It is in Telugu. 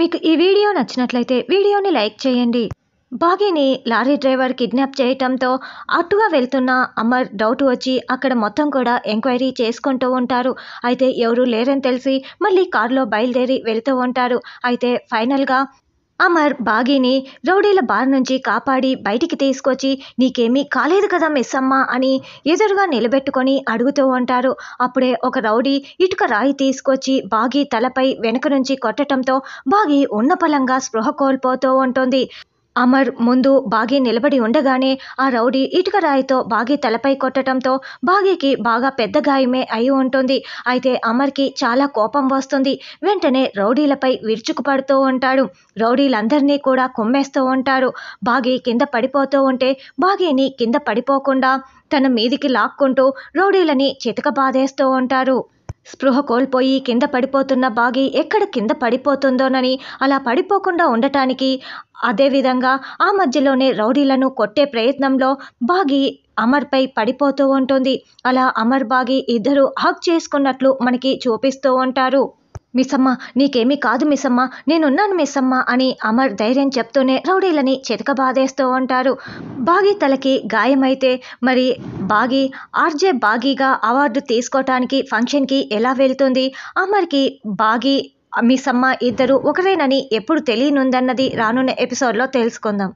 మీకు ఈ వీడియో నచ్చినట్లయితే వీడియోని లైక్ చేయండి బాగీని లారీ డ్రైవర్ కిడ్నాప్ చేయటంతో అటుగా వెళ్తున్న అమర్ డౌట్ వచ్చి అక్కడ మొత్తం కూడా ఎంక్వైరీ చేసుకుంటూ ఉంటారు అయితే ఎవరు లేరని తెలిసి మళ్ళీ కారులో బయలుదేరి వెళ్తూ ఉంటారు అయితే ఫైనల్గా అమర్ బాగీని రౌడీల బార్ నుంచి కాపాడి బయటికి తీసుకొచ్చి నీకేమీ కాలేదు కదా మిస్ అమ్మ అని ఎదురుగా నిలబెట్టుకొని అడుగుతూ ఉంటారు అప్పుడే ఒక రౌడీ ఇటుక రాయి తీసుకొచ్చి బాగీ తలపై వెనుక నుంచి కొట్టడంతో బాగీ ఉన్నపలంగా స్పృహ కోల్పోతూ ఉంటుంది అమర్ ముందు బాగి నిలబడి ఉండగానే ఆ రౌడీ ఇటుక రాయితో బాగి తలపై కొట్టడంతో బాగికి బాగా పెద్ద గాయమే అయి ఉంటుంది అయితే అమర్కి చాలా కోపం వస్తుంది వెంటనే రౌడీలపై విరుచుకుపడుతూ ఉంటాడు రౌడీలందరినీ కూడా కుమ్మేస్తూ ఉంటారు బాగి కింద పడిపోతూ ఉంటే బాగీని కింద పడిపోకుండా తన మీదికి లాక్కుంటూ రౌడీలని చితకబాదేస్తూ ఉంటారు స్పృహ కోల్పోయి కింద పడిపోతున్న బాగి ఎక్కడ కింద పడిపోతుందోనని అలా పడిపోకుండా ఉండటానికి అదేవిధంగా ఆ మధ్యలోనే రౌడీలను కొట్టే ప్రయత్నంలో బాగి అమర్పై పడిపోతూ ఉంటుంది అలా అమర్ బాగి ఇద్దరు హక్ చేసుకున్నట్లు మనకి చూపిస్తూ ఉంటారు మిస్సమ్మ నీకేమీ కాదు మిస్సమ్మ నేనున్నాను మిస్సమ్మ అని అమర్ ధైర్యం చెప్తూనే రౌడీలని చితక బాధేస్తూ ఉంటారు బాగీ తలకి గాయమైతే మరి బాగి ఆర్జే బాగీగా అవార్డు తీసుకోవటానికి ఫంక్షన్కి ఎలా వెళ్తుంది అమర్కి బాగి మిస్సమ్మ ఇద్దరు ఒకరేనని ఎప్పుడు తెలియనుందన్నది రానున్న ఎపిసోడ్లో తెలుసుకుందాం